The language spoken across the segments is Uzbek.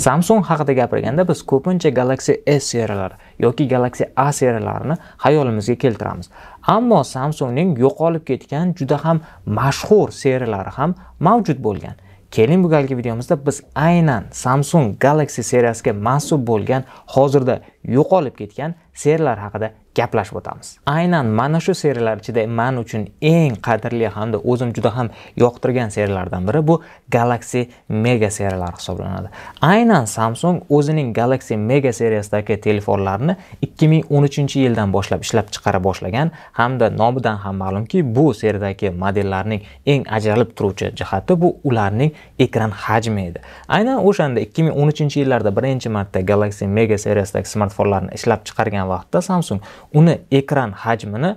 samsung haqida gapirganda biz ko'pincha galaxy s seriyalari yoki galaxy a seriyalarini xayolimizga keltiramiz ammo samsungning yo'qolib ketgan juda ham mashhur seriyalari ham mavjud bo'lgan keling bu galgi videomizda biz aynan samsung galaxy seriyasiga mansub bo'lgan hozirda yo'qolib ketgan seriyalar haqida gaplashib o'tamiz aynan mana shu seriyalar ichida man uchun eng qadrli hamda o'zim juda ham yoqtirgan seriyalardan biri bu galaxy mega seriyalari hisoblanadi aynan samsung o'zining galaxy mega seriyasidagi telefonlarni 2013 yildan boshlab ishlab chiqara boshlagan hamda nomidan ham ma'lumki bu seriyadagi modellarning eng ajralib turuvchi jihati bu ularning ekran hajmi edi aynan o'shanda 2013 yillarda birinchi marta galaxy mega seriyasidagi smartfonlarni ishlab chiqargan qilgan vaqtda Samsung uni ekran hajmini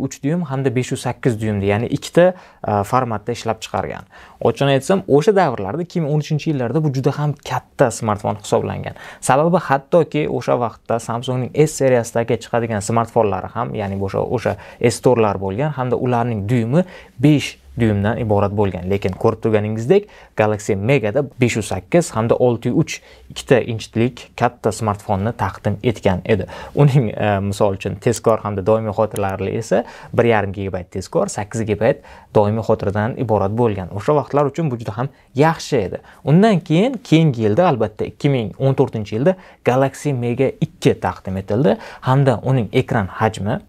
uch dyum hamda 508 dyumda, ya'ni ikkita e, formatda ishlab chiqargan. Ochig'ini aytsam, o'sha davrlarda 2013-yillarda bu juda ham katta smartfon hisoblangan. Sababi hattoki o'sha vaqtda Samsungning S seriyasidagi chiqadigan smartfonlari ham, ya'ni o'sha o'sha S to'rlar bo'lgan hamda ularning dyumi 5 dyuymdan iborat bo'lgan lekin ko'rib turganingizdek galaxy megada 508 hamda 63 ikkita inchlik katta smartfonni taqdim etgan edi uning e, misol uchun tezkor hamda doimiy xotiralarli esa 1.5 GB tezkor 8 GB doimiy xotiradan iborat bo'lgan o'sha vaqtlar uchun bu juda ham yaxshi edi undan keyin keyingi yilda albatta 2014 yilda galaxy mega 2 taqdim etildi hamda uning ekran hajmi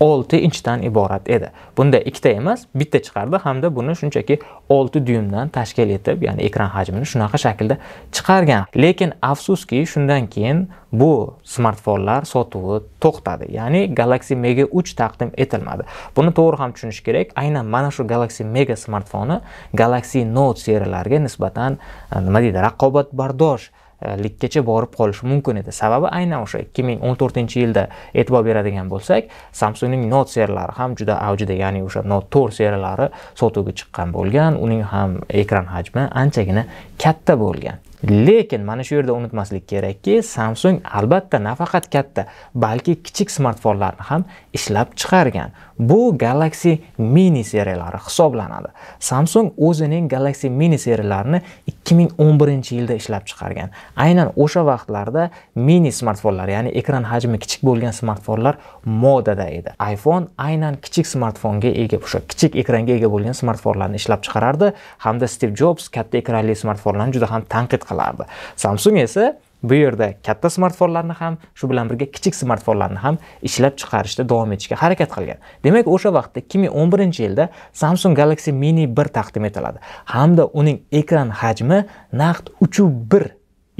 6 inchdan iborat edi bunda ikkita emas bitta chiqardi hamda buni shunchaki 6 dyumdan tashkil etib ya'ni ekran hajmini shunaqa shaklda chiqargan lekin afsuski shundan keyin bu smartfonlar sotuvi to'xtadi ya'ni Galaxy Mega 3 taqdim etilmadi buni to'g'ri ham tushunish kerak aynan mana shu Galaxy Mega smartfoni Galaxy Note seriyalariga nisbatan e, nima deydi raqobatbardosh E, likkacha borib qolishi mumkin edi sababi aynan o'sha 2014 yilda e'tibor beradigan bo'lsak samsungning note seriyalari ham juda avjida ya'ni o'sha note 4 seriyalari sotuvga chiqqan bo'lgan uning ham ekran hajmi anchagina katta bo'lgan lekin mana shu yerda unutmaslik kerakki samsung albatta nafaqat katta balki kichik smartfonlarni ham ishlab chiqargan bu galaxy mini seriyalari hisoblanadi samsung o'zining galaxy mini seriyalarini 2011 yilda ishlab chiqargan aynan o'sha vaqtlarda mini smartfonlar ya'ni ekran hajmi kichik bo'lgan smartfonlar modada edi iphone aynan kichik smartfonga ega o'sha kichik ekranga ega bo'lgan smartfonlarni ishlab chiqarardi hamda stiv jobs katta ekranli smartfonlarni juda ham tanqid qilardi samsung esa bu yerda katta smartfonlarni ham shu bilan birga kichik smartfonlarni ham ishlab chiqarishda davom etishga harakat qilgan demak o'sha vaqtda 2011 yilda samsung galaxy mini 1 taqdim etiladi hamda uning ekran hajmi naqd 3.1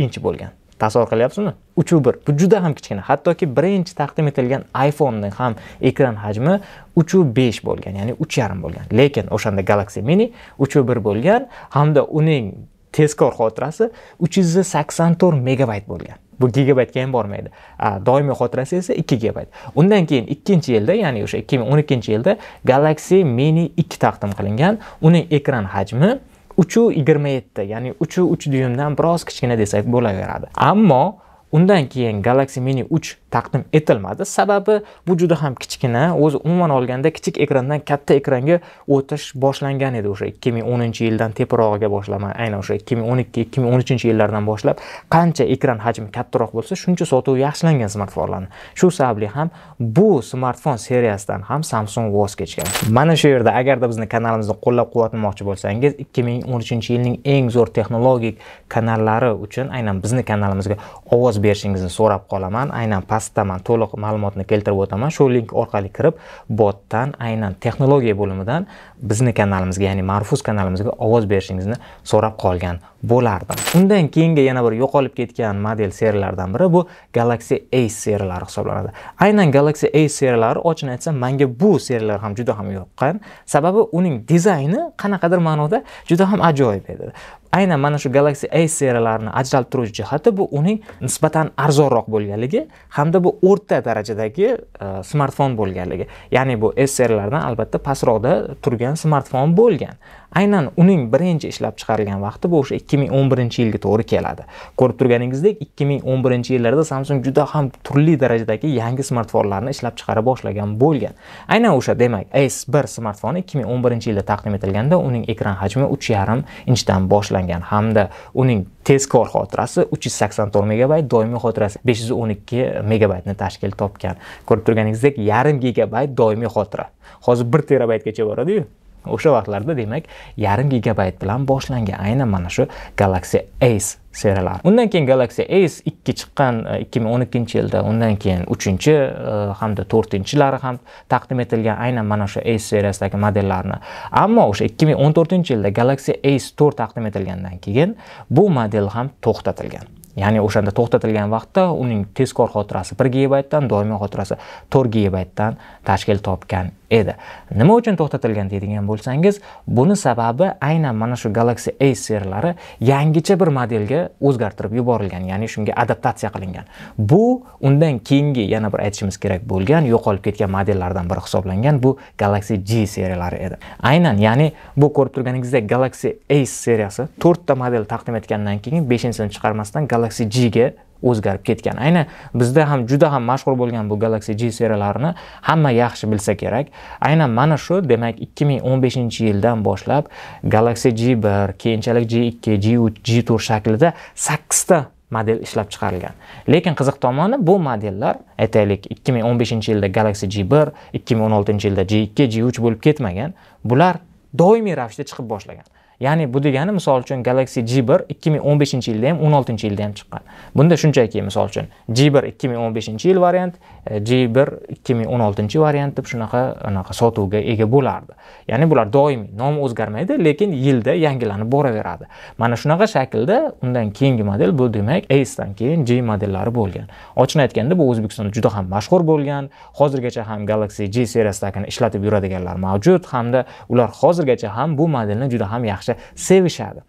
inch bo'lgan tasavvur qilyapsizmi uchu bir bu juda ham kichkina hattoki birinchi taqdim etilgan iphoneni ham ekran hajmi uchu besh bo'lgan ya'ni uch yarim bo'lgan lekin o'shanda galaxy mini uchu bir bo'lgan hamda uning tezkor xotirasi uch yuz sakson to'rt megabayt bo'lgan bu gigabaytga ham bormaydi doimiy xotirasi esa ikki gigabayt undan keyin ikkinchi yilda ya'ni o'sha ikki ming o'n ikkinchi yilda galaxy mini ikki taqdim qilingan uning ekran hajmi uchu yigirma yetti ya'ni uchu uch dyumdan biroz kichkina desak bo'laveradi ammo undan keyin galaxy mini uch taqdim etilmadi sababi bu juda ham kichkina o'zi umuman olganda kichik ekrandan katta ekranga o'tish boshlangan edi o'sha ikki ming o'ninchi yildan teprog'iga boshlama aynan o'sha ikki ming o'n ikki ikki ming o'n uchinchi yillardan boshlab qancha ekran hajmi kattaroq bo'lsa shuncha sotuvi yaxshilangan smartfonlarni shu sababli ham bu smartfon seriyasidan ham samsung voz kechgan mana shu yerda agarda bizni kanalimizni qo'llab quvvatlamoqchi bo'lsangiz ikki ming o'n uchinchi yilning eng zo'r texnologik kanallari uchun aynan bizni kanalimizga ovoz berishingizni so'rab qolaman aynan pastda man to'liq ma'lumotni keltirib o'taman shu link orqali kirib botdan aynan texnologiya bo'limidan bizni kanalimizga ya'ni marfuz kanalimizga ovoz berishingizni so'rab qolgan bo'lardim undan keyingi yana bir yo'qolib ketgan model seriyalardan biri bu galaxy a seriyalari hisoblanadi aynan galaxy a seriyalari ochini aytsam manga bu seriyalar ham juda ham yoqqan sababi uning dizayni qanaqadir ma'noda juda ham ajoyib edi aynan mana shu galaxy a seriyalarini ajralib turuvchi jihati bu uning nisbatan arzonroq bo'lganligi hamda bu o'rta darajadagi e, smartfon bo'lganligi ya'ni bu s seriyalardan albatta pastroqda turgan smartfon bo'lgan aynan uning birinchi ishlab chiqarilgan vaqti bu o'sha 2011 yilga to'g'ri keladi ko'rib turganingizdek 2011 yillarda samsung juda ham turli darajadagi yangi smartfonlarni ishlab chiqara boshlagan bo'lgan aynan o'sha demak s 1 smartfoni 2011 yilda taqdim etilganda uning ekran hajmi 3,5 inchdan boshlangan hamda uning tezkor xotirasi 384 megabayt doimiy xotirasi 512 megabaytni tashkil topgan ko'rib turganingizdek yarim gigabayt doimiy xotira hozir 1 terabaytgacha boradiyu o'sha vaqtlarda demak yarim gigabayt bilan boshlangan aynan mana shu galaxy ace seriyalari undan keyin galaxy ace 2 chiqqan 2012 e, yilda undan keyin 3 e, hamda 4 ham taqdim etilgan aynan mana shu ace seriyasidagi modellarni ammo o'sha 2014 yilda galaxy ace 4 taqdim etilgandan keyin bu model ham to'xtatilgan ya'ni o'shanda to'xtatilgan vaqtda uning tezkor xotirasi 1 gigabaytdan doimiy xotirasi 4 gigabaytdan tashkil topgan edi nima uchun to'xtatilgan deydigan bo'lsangiz buni sababi aynan mana shu galaxy a serlari yangicha bir modelga o'zgartirib yuborilgan ya'ni shunga adaptatsiya qilingan bu undan keyingi yana bir aytishimiz kerak bo'lgan yo'qolib ketgan modellardan biri hisoblangan bu galaxy g seriyalari edi aynan ya'ni bu ko'rib turganingizdek galaxy a seriyasi to'rtta model taqdim etgandan keyin beshinchisini chiqarmasdan galaxy g ga o'zgarib ketgan ayni bizda ham juda ham mashhur bo'lgan bu galaxy g seriyalarini hamma yaxshi bilsa kerak aynan mana shu demak 2015 yildan boshlab galaxy g1 keyinchalik g2 g3 g4 shaklida 8 ta model ishlab chiqarilgan lekin qiziq tomoni bu modellar aytaylik 2015 yilda galaxy g1 2016 yilda g2 g3 bo'lib ketmagan bular doimiy ravishda chiqib boshlagan ya'ni bu degani misol uchun galaxy g 1 2015 yilda ham oltinchi yilda ham chiqqan bunda shunchaki misol uchun g 1 2015 yil variant g 1 2016 variant deb shunaqa anaqa sotuvga ega bo'lardi ya'ni bular doimiy nomi o'zgarmaydi lekin yilda yangilanib boraveradi mana shunaqa shaklda undan keyingi model bu demak acedan keyin g modellari bo'lgan ochiqni aytganda bu o'zbekistonda juda ham mashhur bo'lgan hozirgacha ham galaxy g seriyasidagini ishlatib yuradiganlar mavjud hamda ular hozirgacha ham bu modelni juda ham yaxshi yaxshi sevishadi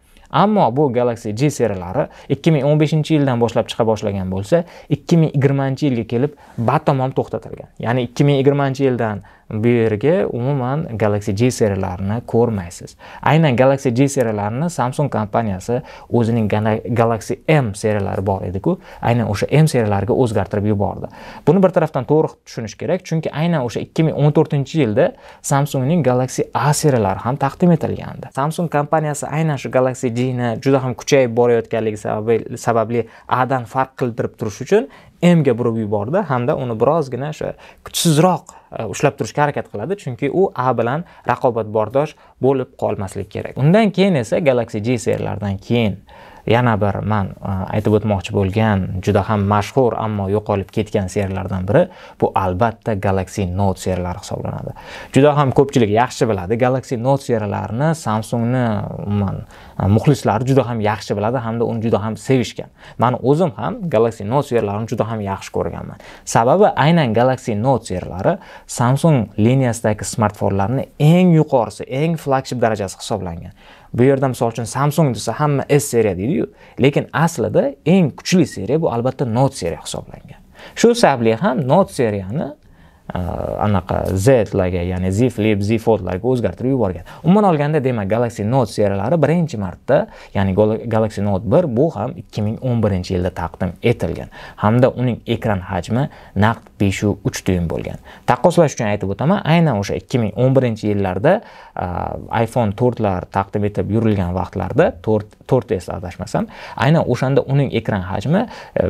ammo bu galaxy g seriyalari 2015 yildan boshlab chiqa boshlagan bo'lsa 2020 yilga kelib batamom to'xtatilgan ya'ni 2020 yildan bu yerga umuman Galaxy J seriyalarini ko'rmaysiz. Aynan Galaxy J seriyalarini Samsung kompaniyasi o'zining Galaxy M seriyalari bor edi-ku, aynan o'sha M seriyalariga o'zgartirib yubordi. Buni bir tarafdan to'g'ri tushunish kerak, chunki aynan o'sha 2014-yilda Samsungning Galaxy A seriyalari ham taqdim etilgandi. Samsung kompaniyasi aynan shu Galaxy J ni juda ham kuchayib borayotganligi sababli sababli A dan farq qildirib turish uchun M ga burib yubordi hamda uni birozgina o'sha kuchsizroq E, ushlab turishga harakat qiladi chunki u a bilan raqobatbardosh bo'lib qolmasligi kerak undan keyin esa galaxy g seriyalardan keyin yana bir man e, aytib o'tmoqchi bo'lgan juda ham mashhur ammo yo'qolib ketgan seriyalardan biri bu albatta Galaxy Note seriyalari hisoblanadi juda ham ko'pchilik yaxshi biladi Galaxy Note seriyalarini Samsungni umuman e, muxlislari juda ham yaxshi biladi hamda uni juda ham sevishgan man o'zim ham Galaxy Note seriyalarini juda ham yaxshi ko'rganman sababi aynan Galaxy Note seriyalari Samsung liniyasidagi smartfonlarni eng yuqorisi eng flagship darajasi hisoblangan bu yerda misol uchun samsung desa hamma s seriya deydiyu lekin aslida eng kuchli seriya bu albatta note seriya hisoblangan shu sababli ham note seriyani anaqa Z'larga, ya'ni Z Flip, Z Foldlarga o'zgartirib yuborgan. Umuman olganda, demak, Galaxy Note seriyalari birinchi marta, ya'ni Galaxy Note 1 bu ham 2011-yilda taqdim etilgan hamda uning ekran hajmi naqd 5.3 dyum bo'lgan. Taqqoslash uchun aytib o'taman, aynan o'sha 2011-yillarda iPhone 4 lar taqdim etib yurilgan vaqtlarda 4 4S adashmasam, aynan o'shanda uning ekran hajmi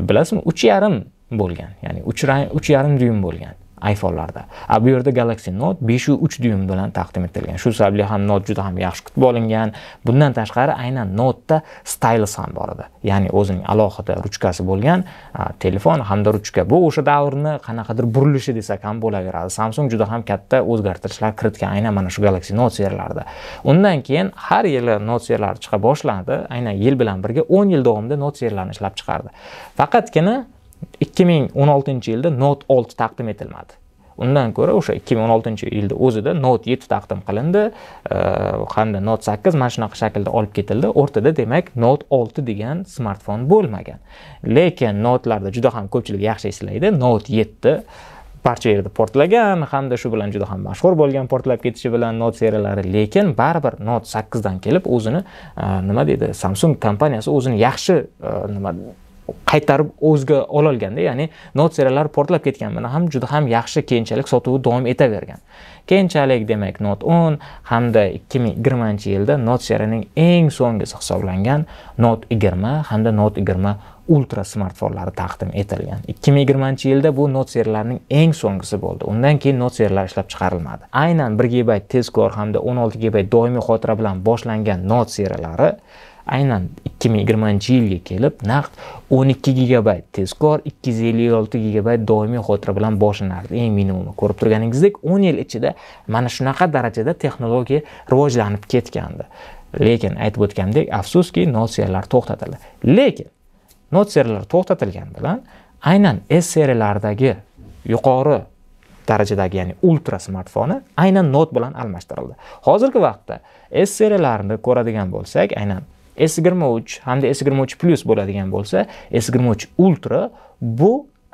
bilasizmi 3.5 bo'lgan, ya'ni uch 3.5 dyum bo'lgan. iPhone'larda. A bu yerda Galaxy Note 5 u 3 dyum bilan taqdim etilgan. Shu sababli ham Note juda ham yaxshi kutib olingan. Bundan tashqari aynan Note da stylus ham bor edi. Ya'ni o'zining alohida ruchkasi bo'lgan telefon hamda ruchka. Bu o'sha davrni qanaqadir burilishi desak ham bo'laveradi. Samsung juda ham katta o'zgartirishlar kiritgan aynan mana shu Galaxy Note seriyalarida. Undan keyin har yili Note seriyalari chiqa boshlandi. Aynan yil bilan birga 10 yil davomida Note seriyalarini ishlab chiqardi. Faqatgina 2016-yilda Note 6 taqdim etilmadi. Undan ko'ra o'sha 2016-yilda o'zida Note 7 taqdim qilindi hamda Note 8 mana shunaqa shaklda olib ketildi. O'rtada demak Note 6 degan smartfon bo'lmagan. Lekin notlarda juda ham ko'pchilik yaxshi eslaydi. Note 7 barcha yerda portlagan hamda shu bilan juda ham mashhur bo'lgan portlab ketishi bilan not seriyalari lekin baribir Note 8 dan kelib o'zini nima deydi Samsung kompaniyasi o'zini yaxshi nima qaytarib o'ziga ololganda ya'ni not portlab ketgan bilan ham juda ham yaxshi keyinchalik sotuvi davom etavergan keyinchalik demak not 10 hamda 2020 yilda not serining eng so'nggisi hisoblangan not 20 hamda not 20 ultra smartfonlari taqdim etilgan 2020 yilda bu not serilarining eng so'nggisi bo'ldi undan keyin not seriyalar ishlab chiqarilmadi aynan 1 GB tezkor hamda 16 GB doimiy xotira bilan boshlangan not seriyalari aynan 2020 yilga kelib naqd 12 gigabayt tezkor 256 gigabayt doimiy xotira bilan boshlanardi eng minimumi ko'rib turganingizdek 10 yil ichida mana shunaqa darajada texnologiya rivojlanib ketgandi lekin aytib o'tgandek afsuski notsiyalar to'xtatildi lekin notsiyalar to'xtatilgani bilan aynan s serilaridagi yuqori darajadagi ya'ni ultra smartfoni aynan not bilan almashtirildi hozirgi vaqtda s seriyalarini ko'radigan bo'lsak aynan s 23 hamda s 23 Plus bo'ladigan bo'lsa s 23 ultra bu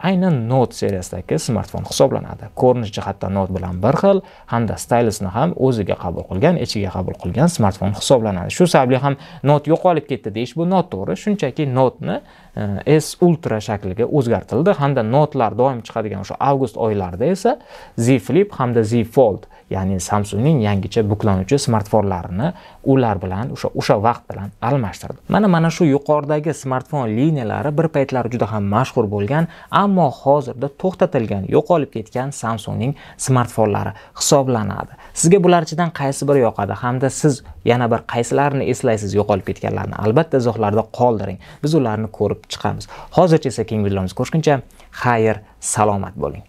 aynan Note seriyasidagi smartfon hisoblanadi. Ko'rinish jihatdan Note bilan bir xil hamda stylusni ham o'ziga qabul qilgan, ichiga qabul qilgan smartfon hisoblanadi. Shu sababli ham Note yo'qolib ketdi deyish bu noto'g'ri. Shunchaki Note-ni e, S Ultra shakliga o'zgartirildi hamda Notelar doim chiqadigan o'sha avgust oylarida esa Z Flip hamda Z Fold ya'ni Samsungning yangicha buklanuvchi smartfonlarini ular bilan o'sha o'sha vaqt bilan almashtirdi. Mana mana shu yuqoridagi smartfon liniyalari bir paytlar juda ham mashhur bo'lgan, ammo hozirda to'xtatilgan, yo'qolib ketgan Samsungning smartfonlari hisoblanadi. Sizga bular ichidan qaysi biri yoqadi hamda siz yana bir qaysilarini eslaysiz yo'qolib ketganlarni? Albatta izohlarda qoldiring. Biz ularni ko'rib chiqamiz. Hozircha esa keyingi videolarimiz ko'rishguncha xayr, salomat bo'ling.